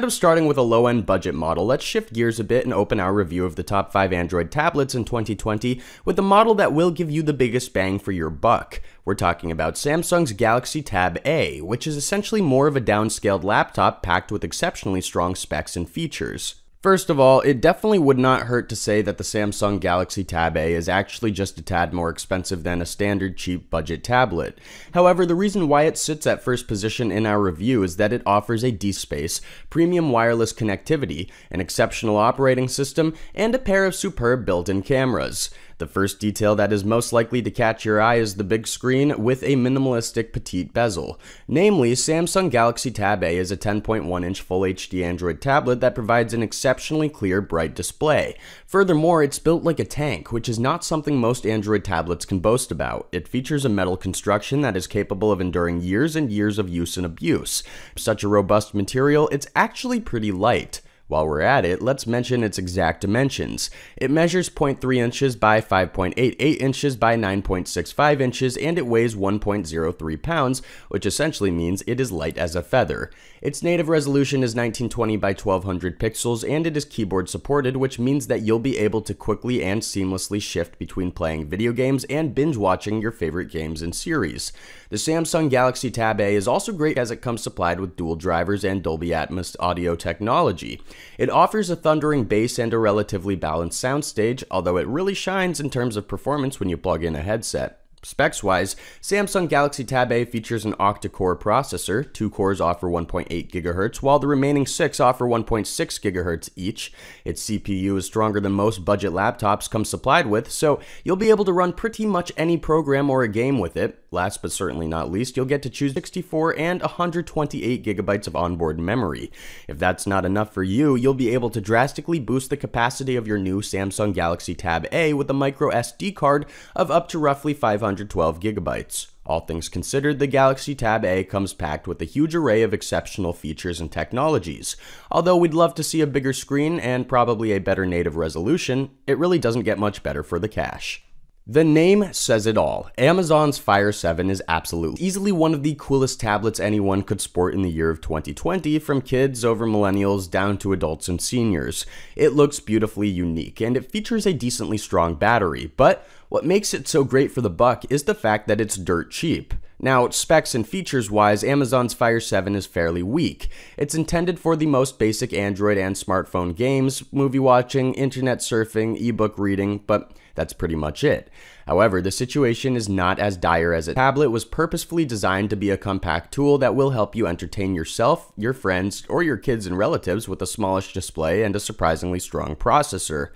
Instead of starting with a low-end budget model, let's shift gears a bit and open our review of the top 5 Android tablets in 2020 with the model that will give you the biggest bang for your buck. We're talking about Samsung's Galaxy Tab A, which is essentially more of a downscaled laptop packed with exceptionally strong specs and features. First of all, it definitely would not hurt to say that the Samsung Galaxy Tab A is actually just a tad more expensive than a standard cheap budget tablet. However, the reason why it sits at first position in our review is that it offers a D-SPACE premium wireless connectivity, an exceptional operating system, and a pair of superb built-in cameras. The first detail that is most likely to catch your eye is the big screen with a minimalistic petite bezel. Namely, Samsung Galaxy Tab A is a 10.1-inch Full HD Android tablet that provides an exceptionally clear, bright display. Furthermore, it's built like a tank, which is not something most Android tablets can boast about. It features a metal construction that is capable of enduring years and years of use and abuse. Such a robust material, it's actually pretty light. While we're at it, let's mention its exact dimensions. It measures 0.3 inches by 5.88 inches by 9.65 inches and it weighs 1.03 pounds, which essentially means it is light as a feather. Its native resolution is 1920 by 1200 pixels and it is keyboard supported, which means that you'll be able to quickly and seamlessly shift between playing video games and binge watching your favorite games and series. The Samsung Galaxy Tab A is also great as it comes supplied with dual drivers and Dolby Atmos audio technology. It offers a thundering bass and a relatively balanced soundstage, although it really shines in terms of performance when you plug in a headset. Specs wise, Samsung Galaxy Tab A features an octa core processor. Two cores offer 1.8 GHz, while the remaining six offer 1.6 GHz each. Its CPU is stronger than most budget laptops come supplied with, so you'll be able to run pretty much any program or a game with it. Last but certainly not least, you'll get to choose 64 and 128 gigabytes of onboard memory. If that's not enough for you, you'll be able to drastically boost the capacity of your new Samsung Galaxy Tab A with a micro SD card of up to roughly 500. 112 gigabytes. All things considered, the Galaxy Tab A comes packed with a huge array of exceptional features and technologies. Although we'd love to see a bigger screen and probably a better native resolution, it really doesn't get much better for the cash. The name says it all. Amazon's Fire 7 is absolutely easily one of the coolest tablets anyone could sport in the year of 2020, from kids over millennials down to adults and seniors. It looks beautifully unique, and it features a decently strong battery, but what makes it so great for the buck is the fact that it's dirt cheap. Now, specs and features wise, Amazon's Fire 7 is fairly weak. It's intended for the most basic Android and smartphone games, movie watching, internet surfing, ebook reading, but that's pretty much it. However, the situation is not as dire as a tablet was purposefully designed to be a compact tool that will help you entertain yourself, your friends, or your kids and relatives with a smallish display and a surprisingly strong processor.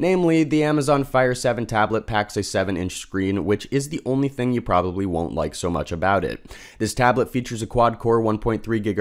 Namely, the Amazon Fire 7 tablet packs a 7-inch screen, which is the only thing you probably won't like so much about it. This tablet features a quad-core 1.3 GHz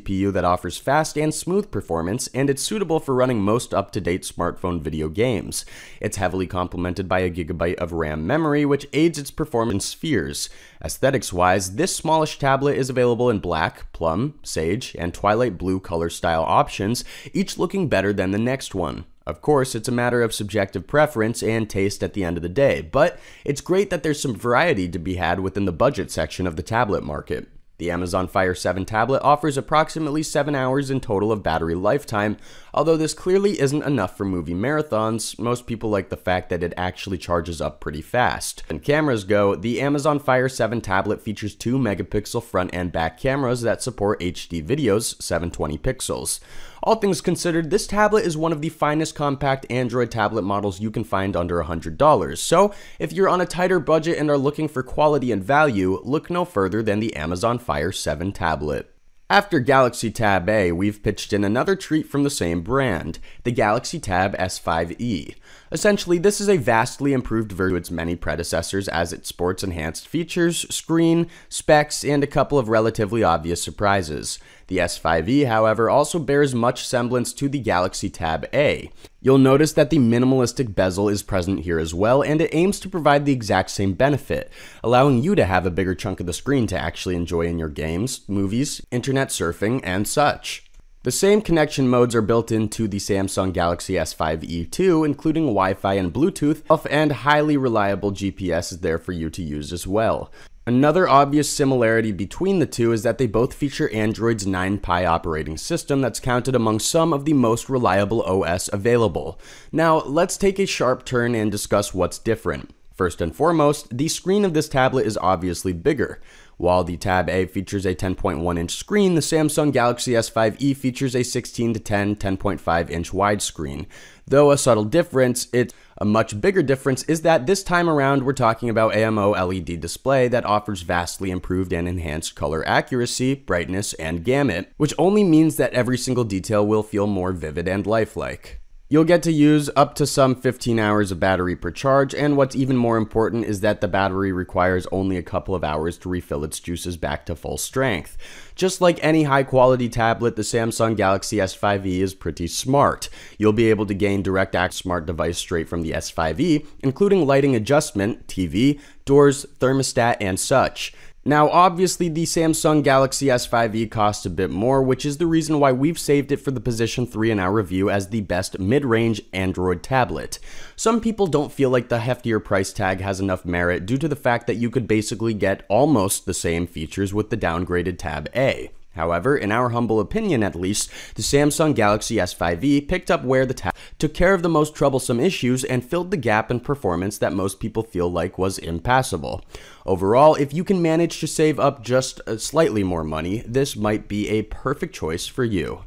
CPU that offers fast and smooth performance, and it's suitable for running most up-to-date smartphone video games. It's heavily complemented by a gigabyte of RAM memory, which aids its performance spheres. Aesthetics-wise, this smallish tablet is available in black, plum, sage, and twilight blue color style options, each looking better than the next one. Of course, it's a matter of subjective preference and taste at the end of the day, but it's great that there's some variety to be had within the budget section of the tablet market. The Amazon Fire 7 tablet offers approximately 7 hours in total of battery lifetime, although this clearly isn't enough for movie marathons. Most people like the fact that it actually charges up pretty fast. And cameras go, the Amazon Fire 7 tablet features 2 megapixel front and back cameras that support HD videos, 720 pixels. All things considered, this tablet is one of the finest compact Android tablet models you can find under $100. So if you're on a tighter budget and are looking for quality and value, look no further than the Amazon Fire 7 tablet. After Galaxy Tab A, we've pitched in another treat from the same brand, the Galaxy Tab S5e. Essentially, this is a vastly improved version of its many predecessors as it sports enhanced features, screen, specs, and a couple of relatively obvious surprises. The S5e, however, also bears much semblance to the Galaxy Tab A. You'll notice that the minimalistic bezel is present here as well, and it aims to provide the exact same benefit, allowing you to have a bigger chunk of the screen to actually enjoy in your games, movies, internet surfing, and such. The same connection modes are built into the Samsung Galaxy S5e2, including Wi-Fi and Bluetooth, and highly reliable GPS is there for you to use as well. Another obvious similarity between the two is that they both feature Android's 9 Pi operating system that's counted among some of the most reliable OS available. Now, let's take a sharp turn and discuss what's different. First and foremost, the screen of this tablet is obviously bigger. While the Tab A features a 10.1 inch screen, the Samsung Galaxy S5e features a 16 to 10 10.5 inch widescreen. Though a subtle difference, it's a much bigger difference is that this time around we're talking about AMO LED display that offers vastly improved and enhanced color accuracy, brightness, and gamut, which only means that every single detail will feel more vivid and lifelike. You'll get to use up to some 15 hours of battery per charge, and what's even more important is that the battery requires only a couple of hours to refill its juices back to full strength. Just like any high quality tablet, the Samsung Galaxy S5e is pretty smart. You'll be able to gain direct access smart device straight from the S5e, including lighting adjustment, TV, doors, thermostat, and such. Now, obviously, the Samsung Galaxy S5e costs a bit more, which is the reason why we've saved it for the position 3 in our review as the best mid-range Android tablet. Some people don't feel like the heftier price tag has enough merit due to the fact that you could basically get almost the same features with the downgraded Tab A. However, in our humble opinion at least, the Samsung Galaxy S5e picked up where the tab took care of the most troublesome issues and filled the gap in performance that most people feel like was impassable. Overall, if you can manage to save up just uh, slightly more money, this might be a perfect choice for you.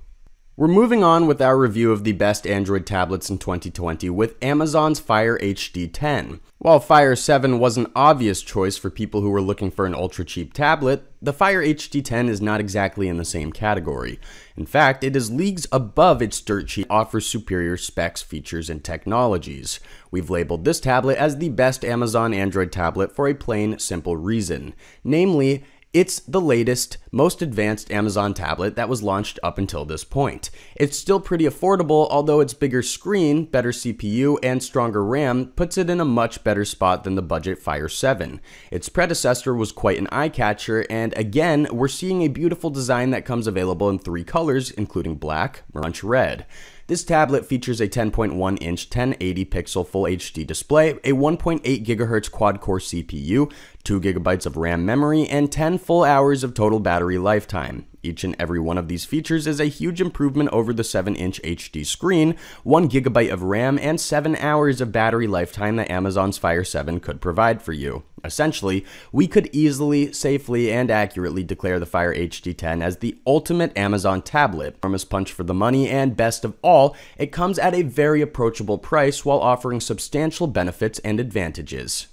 We're moving on with our review of the best Android tablets in 2020 with Amazon's Fire HD 10. While Fire 7 was an obvious choice for people who were looking for an ultra cheap tablet, the Fire HD 10 is not exactly in the same category. In fact, it is leagues above its dirt cheap, offers superior specs, features, and technologies. We've labeled this tablet as the best Amazon Android tablet for a plain, simple reason. Namely, it's the latest, most advanced Amazon tablet that was launched up until this point. It's still pretty affordable, although its bigger screen, better CPU, and stronger RAM puts it in a much better spot than the budget Fire 7. Its predecessor was quite an eye-catcher, and again, we're seeing a beautiful design that comes available in three colors, including black, orange, red. This tablet features a 10.1 inch 1080 pixel full HD display, a 1.8 GHz quad core CPU, 2 GB of RAM memory, and 10 full hours of total battery lifetime. Each and every one of these features is a huge improvement over the 7-inch HD screen, 1GB of RAM, and 7 hours of battery lifetime that Amazon's Fire 7 could provide for you. Essentially, we could easily, safely, and accurately declare the Fire HD10 as the ultimate Amazon tablet. Enormous punch for the money, and best of all, it comes at a very approachable price while offering substantial benefits and advantages.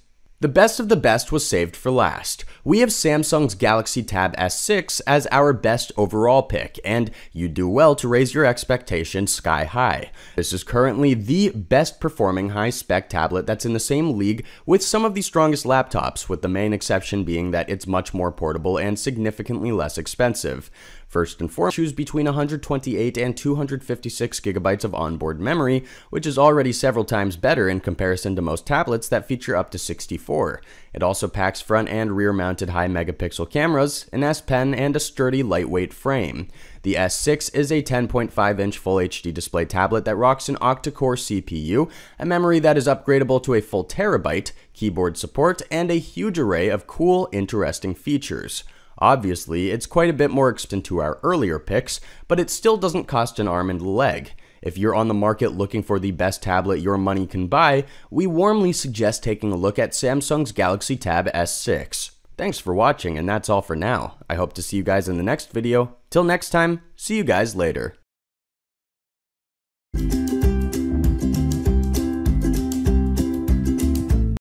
The best of the best was saved for last. We have Samsung's Galaxy Tab S6 as our best overall pick, and you would do well to raise your expectations sky high. This is currently the best performing high spec tablet that's in the same league with some of the strongest laptops, with the main exception being that it's much more portable and significantly less expensive. First and foremost, choose between 128 and 256 gigabytes of onboard memory, which is already several times better in comparison to most tablets that feature up to 64. It also packs front and rear mounted high megapixel cameras, an S Pen, and a sturdy lightweight frame. The S6 is a 10.5 inch Full HD display tablet that rocks an octa core CPU, a memory that is upgradable to a full terabyte, keyboard support, and a huge array of cool, interesting features. Obviously, it's quite a bit more expensive to our earlier picks, but it still doesn't cost an arm and leg. If you're on the market looking for the best tablet your money can buy, we warmly suggest taking a look at Samsung's Galaxy Tab S6. Thanks for watching, and that's all for now. I hope to see you guys in the next video. Till next time, see you guys later.